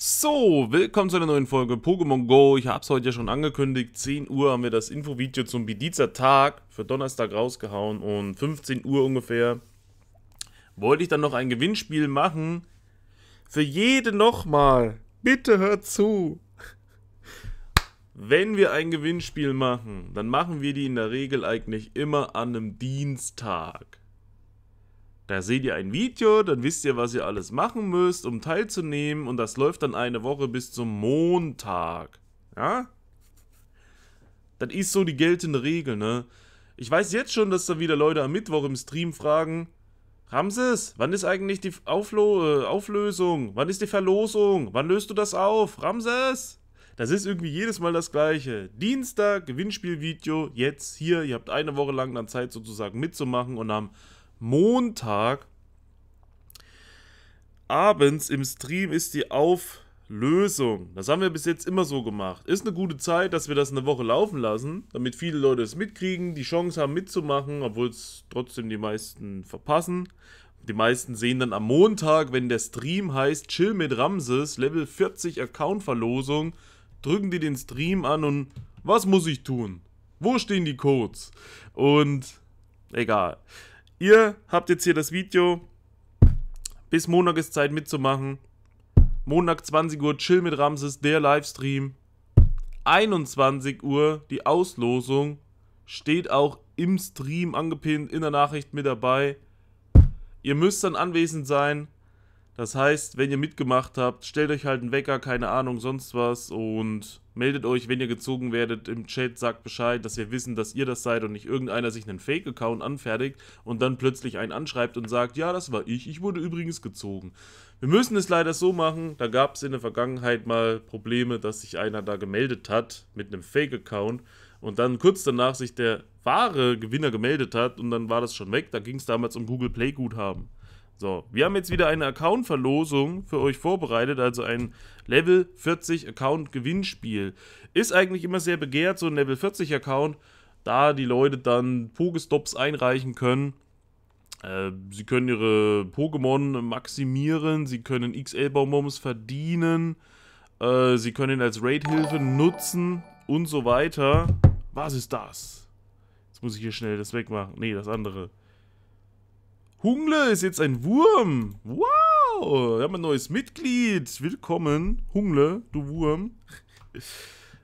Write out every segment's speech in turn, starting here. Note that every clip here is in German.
So, willkommen zu einer neuen Folge Pokémon Go. Ich habe es heute ja schon angekündigt. 10 Uhr haben wir das Infovideo zum Bedizer Tag für Donnerstag rausgehauen und 15 Uhr ungefähr wollte ich dann noch ein Gewinnspiel machen. Für jede nochmal. Bitte hört zu. Wenn wir ein Gewinnspiel machen, dann machen wir die in der Regel eigentlich immer an einem Dienstag. Da seht ihr ein Video, dann wisst ihr, was ihr alles machen müsst, um teilzunehmen. Und das läuft dann eine Woche bis zum Montag. Ja? Das ist so die geltende Regel, ne? Ich weiß jetzt schon, dass da wieder Leute am Mittwoch im Stream fragen, Ramses, wann ist eigentlich die Auflo äh, Auflösung? Wann ist die Verlosung? Wann löst du das auf? Ramses! Das ist irgendwie jedes Mal das gleiche. Dienstag, Gewinnspielvideo, jetzt hier. Ihr habt eine Woche lang dann Zeit sozusagen mitzumachen und am Montag abends im Stream ist die Auflösung. Das haben wir bis jetzt immer so gemacht. Ist eine gute Zeit, dass wir das eine Woche laufen lassen, damit viele Leute es mitkriegen, die Chance haben mitzumachen, obwohl es trotzdem die meisten verpassen. Die meisten sehen dann am Montag, wenn der Stream heißt Chill mit Ramses, Level 40 Account-Verlosung, drücken die den Stream an und was muss ich tun? Wo stehen die Codes? Und egal. Ihr habt jetzt hier das Video. Bis Montag ist Zeit mitzumachen. Montag 20 Uhr Chill mit Ramses, der Livestream. 21 Uhr die Auslosung. Steht auch im Stream angepinnt, in der Nachricht mit dabei. Ihr müsst dann anwesend sein. Das heißt, wenn ihr mitgemacht habt, stellt euch halt einen Wecker, keine Ahnung, sonst was und meldet euch, wenn ihr gezogen werdet im Chat, sagt Bescheid, dass wir wissen, dass ihr das seid und nicht irgendeiner sich einen Fake-Account anfertigt und dann plötzlich einen anschreibt und sagt, ja, das war ich, ich wurde übrigens gezogen. Wir müssen es leider so machen, da gab es in der Vergangenheit mal Probleme, dass sich einer da gemeldet hat mit einem Fake-Account und dann kurz danach sich der wahre Gewinner gemeldet hat und dann war das schon weg, da ging es damals um Google Play-Guthaben. So, wir haben jetzt wieder eine Account-Verlosung für euch vorbereitet, also ein Level 40 Account-Gewinnspiel. Ist eigentlich immer sehr begehrt, so ein Level 40 Account, da die Leute dann Pokestops einreichen können. Äh, sie können ihre Pokémon maximieren, sie können XL-Bonbons verdienen, äh, sie können ihn als Raid-Hilfe nutzen und so weiter. Was ist das? Jetzt muss ich hier schnell das wegmachen. Nee, das andere. Hungle ist jetzt ein Wurm. Wow, wir haben ein neues Mitglied. Willkommen, Hungle, du Wurm.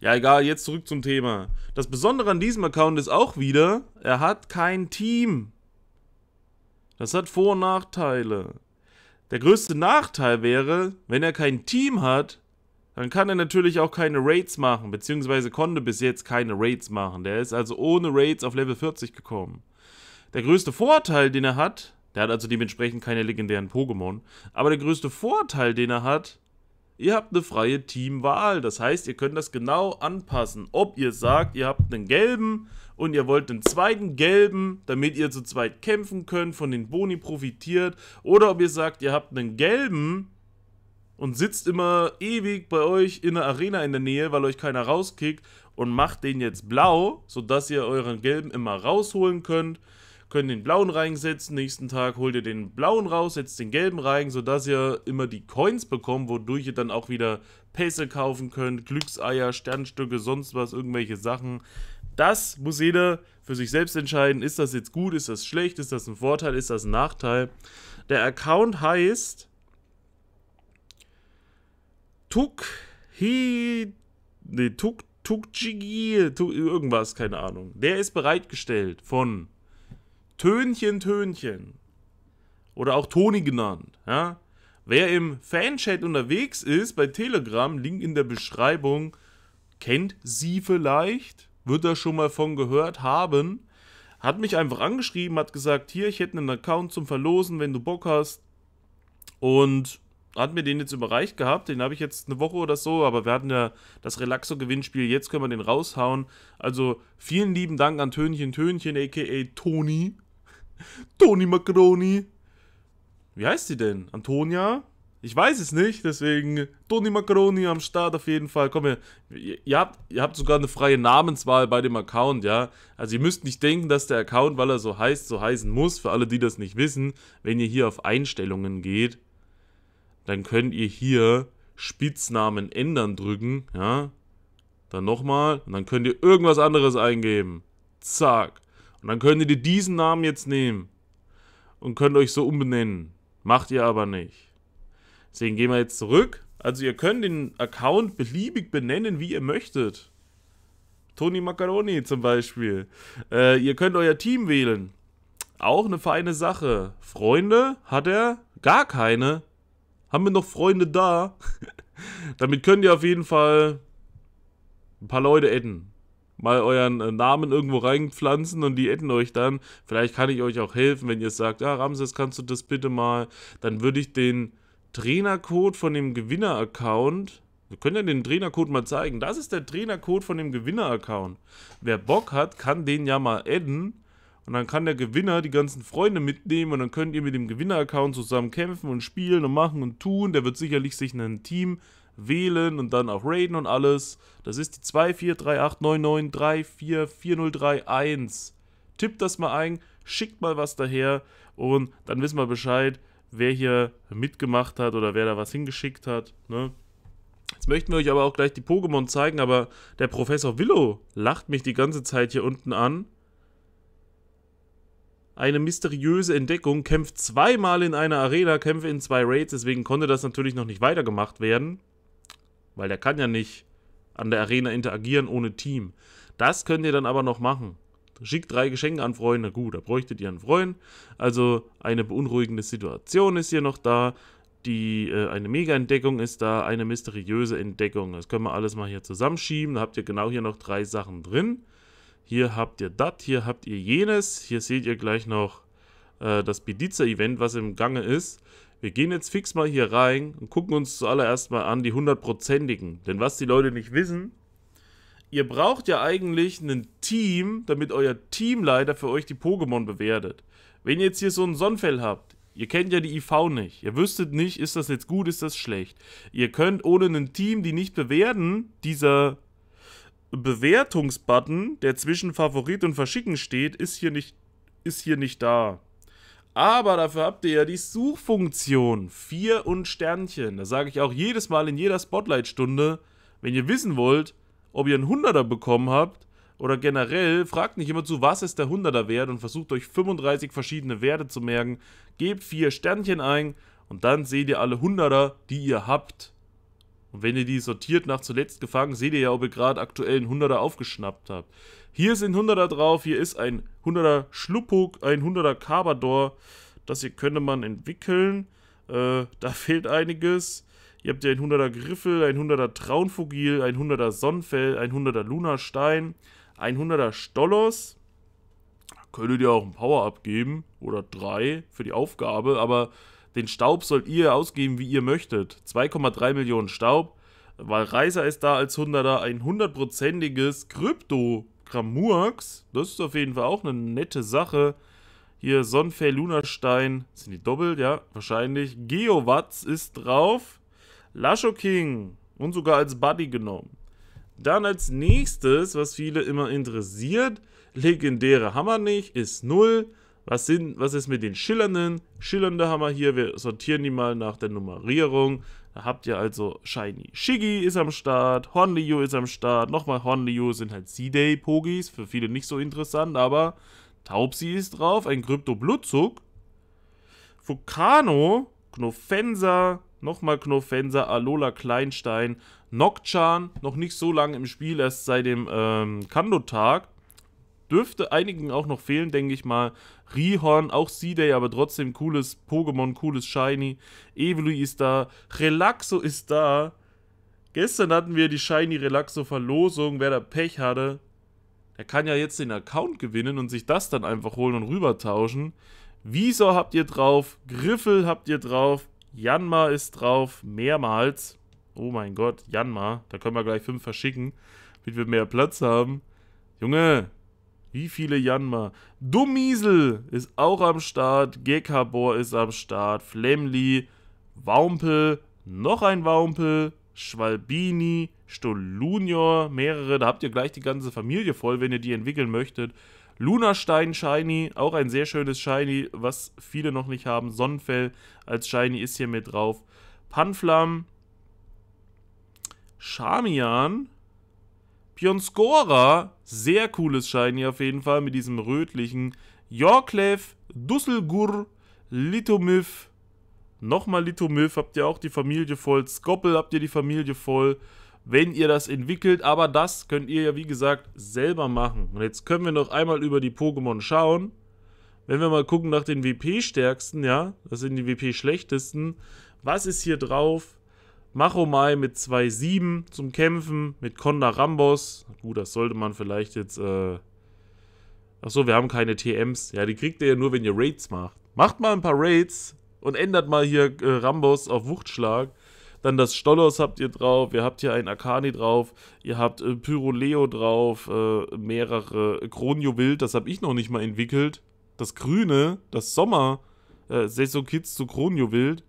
Ja, egal, jetzt zurück zum Thema. Das Besondere an diesem Account ist auch wieder, er hat kein Team. Das hat Vor- und Nachteile. Der größte Nachteil wäre, wenn er kein Team hat, dann kann er natürlich auch keine Raids machen, beziehungsweise konnte bis jetzt keine Raids machen. Der ist also ohne Raids auf Level 40 gekommen. Der größte Vorteil, den er hat, der hat also dementsprechend keine legendären Pokémon. Aber der größte Vorteil, den er hat, ihr habt eine freie Teamwahl. Das heißt, ihr könnt das genau anpassen. Ob ihr sagt, ihr habt einen gelben und ihr wollt einen zweiten gelben, damit ihr zu zweit kämpfen könnt, von den Boni profitiert. Oder ob ihr sagt, ihr habt einen gelben und sitzt immer ewig bei euch in der Arena in der Nähe, weil euch keiner rauskickt und macht den jetzt blau, sodass ihr euren gelben immer rausholen könnt können den blauen reinsetzen, nächsten Tag holt ihr den blauen raus, setzt den gelben rein, sodass ihr immer die Coins bekommt, wodurch ihr dann auch wieder Pässe kaufen könnt, Glückseier, Sternstücke, sonst was, irgendwelche Sachen. Das muss jeder für sich selbst entscheiden, ist das jetzt gut, ist das schlecht, ist das ein Vorteil, ist das ein Nachteil. Der Account heißt Tuk He ne Tuk Tukjigi, irgendwas, keine Ahnung. Der ist bereitgestellt von Tönchen, Tönchen oder auch Toni genannt. Ja? Wer im Fanchat unterwegs ist, bei Telegram, Link in der Beschreibung, kennt sie vielleicht, wird da schon mal von gehört haben, hat mich einfach angeschrieben, hat gesagt, hier, ich hätte einen Account zum Verlosen, wenn du Bock hast. Und hat mir den jetzt überreicht gehabt. Den habe ich jetzt eine Woche oder so, aber wir hatten ja das Relaxo-Gewinnspiel. Jetzt können wir den raushauen. Also vielen lieben Dank an Tönchen Tönchen, aka Toni, Toni Macroni. Wie heißt sie denn? Antonia? Ich weiß es nicht, deswegen Toni Macroni am Start auf jeden Fall. Komm, ihr, ihr, habt, ihr habt sogar eine freie Namenswahl bei dem Account, ja. Also ihr müsst nicht denken, dass der Account, weil er so heißt, so heißen muss. Für alle, die das nicht wissen, wenn ihr hier auf Einstellungen geht, dann könnt ihr hier Spitznamen ändern drücken, ja. Dann nochmal und dann könnt ihr irgendwas anderes eingeben. Zack. Und dann könntet ihr diesen Namen jetzt nehmen und könnt euch so umbenennen. Macht ihr aber nicht. Deswegen gehen wir jetzt zurück. Also ihr könnt den Account beliebig benennen, wie ihr möchtet. Tony Macaroni zum Beispiel. Äh, ihr könnt euer Team wählen. Auch eine feine Sache. Freunde hat er gar keine. Haben wir noch Freunde da? Damit könnt ihr auf jeden Fall ein paar Leute adden mal euren äh, Namen irgendwo reinpflanzen und die hätten euch dann. Vielleicht kann ich euch auch helfen, wenn ihr sagt, ja, Ramses, kannst du das bitte mal? Dann würde ich den Trainercode von dem Gewinner-Account. Wir können ja den Trainercode mal zeigen. Das ist der Trainercode von dem Gewinner-Account. Wer Bock hat, kann den ja mal adden. Und dann kann der Gewinner die ganzen Freunde mitnehmen und dann könnt ihr mit dem Gewinner-Account zusammen kämpfen und spielen und machen und tun. Der wird sicherlich sich ein Team wählen und dann auch raiden und alles. Das ist die 2438993440311. Tippt das mal ein, schickt mal was daher und dann wissen wir Bescheid, wer hier mitgemacht hat oder wer da was hingeschickt hat. Ne? Jetzt möchten wir euch aber auch gleich die Pokémon zeigen, aber der Professor Willow lacht mich die ganze Zeit hier unten an. Eine mysteriöse Entdeckung, kämpft zweimal in einer Arena, kämpfe in zwei Raids, deswegen konnte das natürlich noch nicht weitergemacht werden. Weil der kann ja nicht an der Arena interagieren ohne Team. Das könnt ihr dann aber noch machen. Schickt drei Geschenke an Freunde. Gut, da bräuchtet ihr einen Freund. Also eine beunruhigende Situation ist hier noch da. Die, äh, eine Mega-Entdeckung ist da, eine mysteriöse Entdeckung. Das können wir alles mal hier zusammenschieben. Da habt ihr genau hier noch drei Sachen drin. Hier habt ihr das, hier habt ihr jenes. Hier seht ihr gleich noch äh, das Bediza-Event, was im Gange ist. Wir gehen jetzt fix mal hier rein und gucken uns zuallererst mal an die hundertprozentigen. Denn was die Leute nicht wissen, ihr braucht ja eigentlich ein Team, damit euer Teamleiter für euch die Pokémon bewertet. Wenn ihr jetzt hier so ein Sonnenfell habt, ihr kennt ja die IV nicht. Ihr wüsstet nicht, ist das jetzt gut, ist das schlecht. Ihr könnt ohne ein Team die nicht bewerten, dieser Bewertungsbutton, der zwischen Favorit und Verschicken steht, ist hier nicht, ist hier nicht da. Aber dafür habt ihr ja die Suchfunktion. Vier und Sternchen. Da sage ich auch jedes Mal in jeder Spotlight-Stunde. Wenn ihr wissen wollt, ob ihr einen Hunderter bekommen habt oder generell, fragt nicht immer zu, was ist der Hunderter Wert und versucht euch 35 verschiedene Werte zu merken. Gebt vier Sternchen ein und dann seht ihr alle Hunderter, die ihr habt. Und wenn ihr die sortiert nach zuletzt gefangen, seht ihr ja, ob ihr gerade aktuell einen 100er aufgeschnappt habt. Hier sind 100er drauf, hier ist ein 100er Schluppuk, ein 100er Carbador. Das hier könnte man entwickeln. Äh, da fehlt einiges. Ihr habt ja ein 100er Griffel, ein 100er Traunfugil, ein 100er Sonnenfell, ein 100er Lunastein, ein 100er Stollos. Könntet ihr auch ein Power-Up geben oder drei für die Aufgabe, aber den Staub sollt ihr ausgeben, wie ihr möchtet. 2,3 Millionen Staub, weil Reiser ist da als 100er. Ein hundertprozentiges Krypto-Gramurx. Das ist auf jeden Fall auch eine nette Sache. Hier Sonnenfell, Lunastein. Sind die doppelt? Ja, wahrscheinlich. Geowatz ist drauf. Laschoking Und sogar als Buddy genommen. Dann als nächstes, was viele immer interessiert. Legendäre Hammer nicht, ist 0. Was, sind, was ist mit den Schillernden? Schillernde haben wir hier. Wir sortieren die mal nach der Nummerierung. Da habt ihr also Shiny Shiggy ist am Start. Honliu ist am Start. Nochmal Honliu sind halt C-Day-Pogis. Für viele nicht so interessant, aber Taubsi ist drauf. Ein Krypto-Blutzug. Vulcano. Knofensa. Nochmal Knofensa. Alola Kleinstein. Nokchan. Noch nicht so lange im Spiel, erst seit dem ähm, Kando-Tag dürfte einigen auch noch fehlen, denke ich mal. Rihorn, auch C-Day, aber trotzdem cooles Pokémon, cooles Shiny. Evelui ist da. Relaxo ist da. Gestern hatten wir die Shiny Relaxo Verlosung. Wer da Pech hatte, der kann ja jetzt den Account gewinnen und sich das dann einfach holen und rübertauschen. Visor habt ihr drauf, Griffel habt ihr drauf, Janma ist drauf, mehrmals. Oh mein Gott, Janma, da können wir gleich fünf verschicken, damit wir mehr Platz haben. Junge, wie viele Janma? Dummiesel ist auch am Start. Gekabor ist am Start. Flemli, Waumpel, noch ein Waumpel, Schwalbini, Stolunior, mehrere. Da habt ihr gleich die ganze Familie voll, wenn ihr die entwickeln möchtet. Lunastein Shiny, auch ein sehr schönes Shiny, was viele noch nicht haben. Sonnenfell als Shiny ist hier mit drauf. Panflam, Charmian, Pionskora, sehr cooles Shiny auf jeden Fall mit diesem rötlichen. Jorklev, Dusselgur, Litomif, nochmal Litomif, habt ihr auch die Familie voll. Skoppel habt ihr die Familie voll, wenn ihr das entwickelt. Aber das könnt ihr ja wie gesagt selber machen. Und jetzt können wir noch einmal über die Pokémon schauen. Wenn wir mal gucken nach den WP-Stärksten, ja, das sind die WP-Schlechtesten. Was ist hier drauf? Machomai mit 2-7 zum Kämpfen, mit Conda Rambos. Gut, das sollte man vielleicht jetzt. Äh Achso, wir haben keine TMs. Ja, die kriegt ihr ja nur, wenn ihr Raids macht. Macht mal ein paar Raids und ändert mal hier äh, Rambos auf Wuchtschlag. Dann das Stollos habt ihr drauf, ihr habt hier einen Akani drauf, ihr habt äh, Pyroleo drauf, äh, mehrere äh, Kronjuwild, das habe ich noch nicht mal entwickelt. Das Grüne, das Sommer, äh, Kids zu Kronjuwild.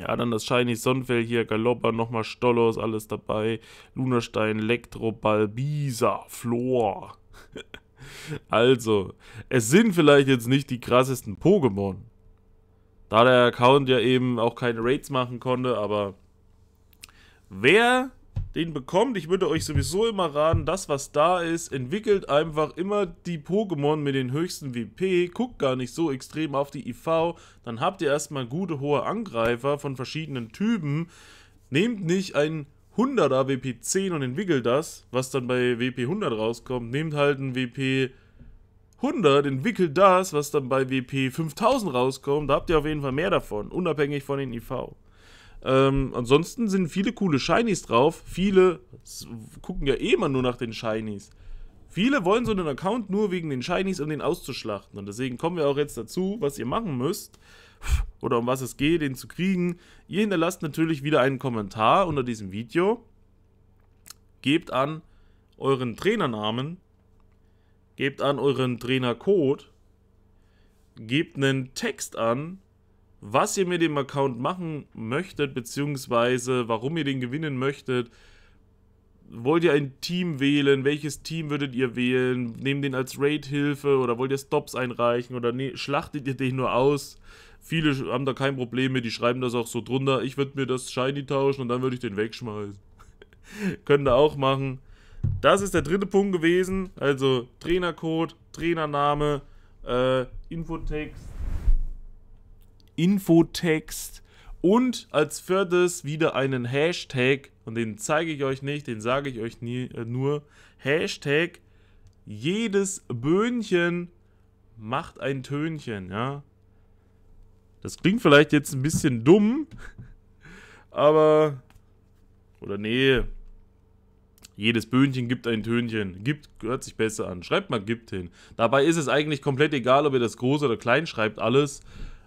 Ja, dann das Shiny Sonnenfell hier, Galoppa, nochmal Stollos, alles dabei. Lunerstein, Elektro, Balbisa, Flor. also, es sind vielleicht jetzt nicht die krassesten Pokémon. Da der Account ja eben auch keine Raids machen konnte, aber wer den bekommt. Ich würde euch sowieso immer raten, das was da ist, entwickelt einfach immer die Pokémon mit den höchsten WP. Guckt gar nicht so extrem auf die IV. Dann habt ihr erstmal gute hohe Angreifer von verschiedenen Typen. Nehmt nicht ein 100er WP 10 und entwickelt das, was dann bei WP 100 rauskommt. Nehmt halt ein WP 100, entwickelt das, was dann bei WP 5000 rauskommt. Da habt ihr auf jeden Fall mehr davon, unabhängig von den IV. Ähm, ansonsten sind viele coole Shinies drauf. Viele gucken ja eh immer nur nach den Shinies. Viele wollen so einen Account nur wegen den Shinies, um den auszuschlachten. Und deswegen kommen wir auch jetzt dazu, was ihr machen müsst oder um was es geht, den zu kriegen. Ihr hinterlasst natürlich wieder einen Kommentar unter diesem Video. Gebt an euren Trainernamen. Gebt an euren Trainercode. Gebt einen Text an was ihr mit dem Account machen möchtet, beziehungsweise warum ihr den gewinnen möchtet. Wollt ihr ein Team wählen? Welches Team würdet ihr wählen? Nehmt den als Raid-Hilfe oder wollt ihr Stops einreichen oder ne, schlachtet ihr den nur aus? Viele haben da kein Problem mit, die schreiben das auch so drunter. Ich würde mir das Shiny tauschen und dann würde ich den wegschmeißen. Könnt ihr auch machen. Das ist der dritte Punkt gewesen. Also Trainercode, Trainername, äh, Infotext, Infotext und als viertes wieder einen Hashtag und den zeige ich euch nicht, den sage ich euch nie, äh, nur. Hashtag jedes Böhnchen macht ein Tönchen, ja. Das klingt vielleicht jetzt ein bisschen dumm, aber oder nee. Jedes Böhnchen gibt ein Tönchen. Gibt hört sich besser an. Schreibt mal gibt hin. Dabei ist es eigentlich komplett egal, ob ihr das groß oder klein schreibt, alles.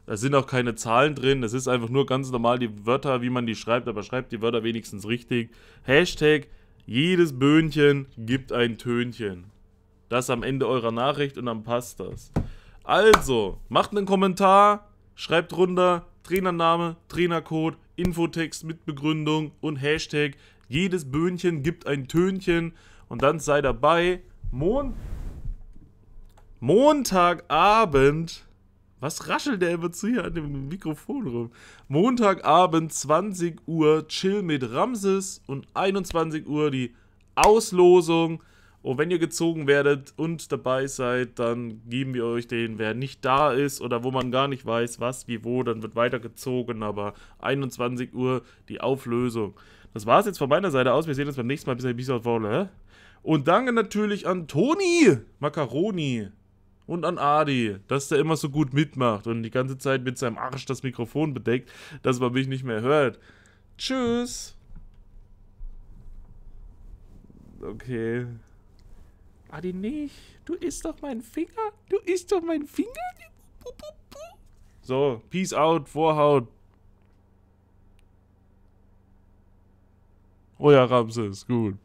Da sind auch keine Zahlen drin. Das ist einfach nur ganz normal die Wörter, wie man die schreibt. Aber schreibt die Wörter wenigstens richtig. Hashtag jedes Böhnchen gibt ein Tönchen. Das am Ende eurer Nachricht und dann passt das. Also, macht einen Kommentar, schreibt runter Trainername, Trainercode, Infotext mit Begründung und Hashtag jedes Böhnchen gibt ein Tönchen und dann sei dabei. Mon Montagabend was raschelt der immer zu hier an dem Mikrofon rum? Montagabend 20 Uhr Chill mit Ramses und 21 Uhr die Auslosung. Und wenn ihr gezogen werdet und dabei seid, dann geben wir euch den, wer nicht da ist oder wo man gar nicht weiß, was, wie, wo, dann wird weitergezogen. Aber 21 Uhr die Auflösung. Das war es jetzt von meiner Seite aus. Wir sehen uns beim nächsten Mal. Bis dahin, bis auf Wolle. Und danke natürlich an Toni Macaroni. Und an Adi, dass der immer so gut mitmacht und die ganze Zeit mit seinem Arsch das Mikrofon bedeckt, dass man mich nicht mehr hört. Tschüss. Okay. Adi nicht. Du isst doch mein Finger. Du isst doch mein Finger. So, Peace out, Vorhaut. Oh ja, Ramses, gut.